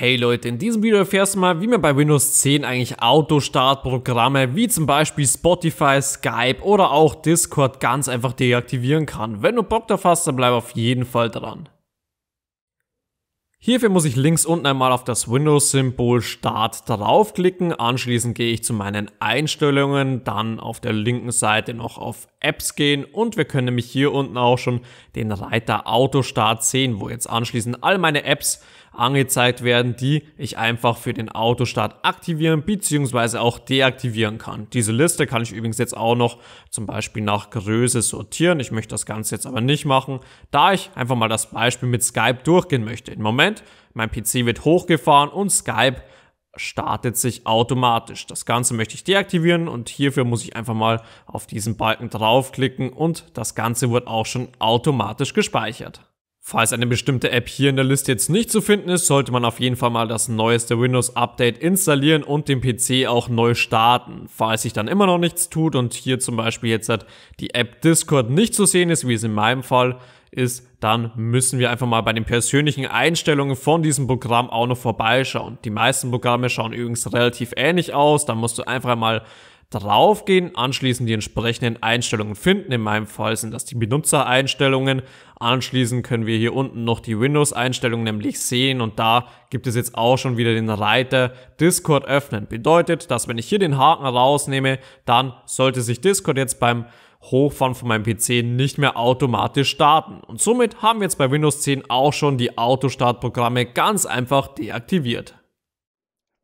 Hey Leute, in diesem Video erfährst du mal, wie man bei Windows 10 eigentlich Autostartprogramme wie zum Beispiel Spotify, Skype oder auch Discord ganz einfach deaktivieren kann. Wenn du Bock drauf hast, dann bleib auf jeden Fall dran. Hierfür muss ich links unten einmal auf das Windows-Symbol Start draufklicken, anschließend gehe ich zu meinen Einstellungen, dann auf der linken Seite noch auf Apps gehen und wir können nämlich hier unten auch schon den Reiter Autostart sehen, wo jetzt anschließend all meine Apps angezeigt werden, die ich einfach für den Autostart aktivieren bzw. auch deaktivieren kann. Diese Liste kann ich übrigens jetzt auch noch zum Beispiel nach Größe sortieren. Ich möchte das Ganze jetzt aber nicht machen, da ich einfach mal das Beispiel mit Skype durchgehen möchte. Im Moment Moment, mein PC wird hochgefahren und Skype startet sich automatisch. Das Ganze möchte ich deaktivieren und hierfür muss ich einfach mal auf diesen Balken draufklicken und das Ganze wird auch schon automatisch gespeichert. Falls eine bestimmte App hier in der Liste jetzt nicht zu finden ist, sollte man auf jeden Fall mal das neueste Windows Update installieren und den PC auch neu starten. Falls sich dann immer noch nichts tut und hier zum Beispiel jetzt halt die App Discord nicht zu sehen ist, wie es in meinem Fall ist, dann müssen wir einfach mal bei den persönlichen Einstellungen von diesem Programm auch noch vorbeischauen. Die meisten Programme schauen übrigens relativ ähnlich aus, da musst du einfach mal draufgehen, anschließend die entsprechenden Einstellungen finden. In meinem Fall sind das die Benutzereinstellungen. Anschließend können wir hier unten noch die Windows-Einstellungen nämlich sehen und da gibt es jetzt auch schon wieder den Reiter Discord öffnen. Bedeutet, dass wenn ich hier den Haken rausnehme, dann sollte sich Discord jetzt beim Hochfahren von meinem PC nicht mehr automatisch starten. Und somit haben wir jetzt bei Windows 10 auch schon die Autostartprogramme ganz einfach deaktiviert.